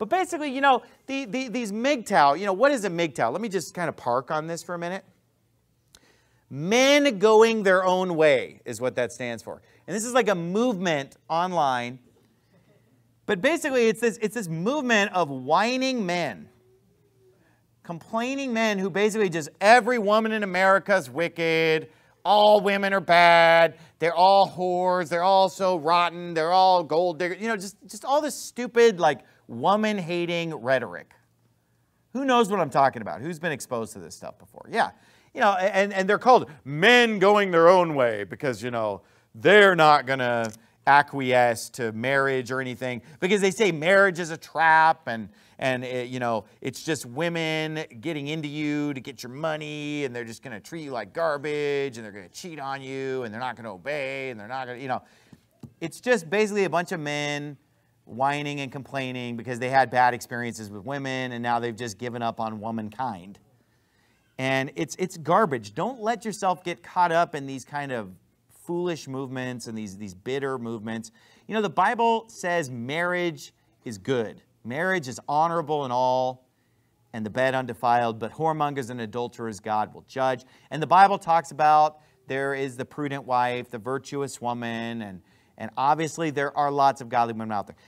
But basically, you know, the, the, these MGTOW, you know, what is a MGTOW? Let me just kind of park on this for a minute. Men going their own way is what that stands for. And this is like a movement online. But basically, it's this, it's this movement of whining men, complaining men who basically just every woman in America is wicked, all women are bad, they're all whores, they're all so rotten, they're all gold diggers, you know, just, just all this stupid, like, woman hating rhetoric. Who knows what I'm talking about? Who's been exposed to this stuff before? Yeah. You know, and, and they're called men going their own way because, you know, they're not going to acquiesce to marriage or anything because they say marriage is a trap and and it, you know it's just women getting into you to get your money and they're just going to treat you like garbage and they're going to cheat on you and they're not going to obey and they're not going to you know it's just basically a bunch of men whining and complaining because they had bad experiences with women and now they've just given up on womankind and it's it's garbage don't let yourself get caught up in these kind of foolish movements and these, these bitter movements. You know, the Bible says marriage is good. Marriage is honorable in all and the bed undefiled, but whoremongers and adulterers God will judge. And the Bible talks about there is the prudent wife, the virtuous woman, and, and obviously there are lots of godly women out there.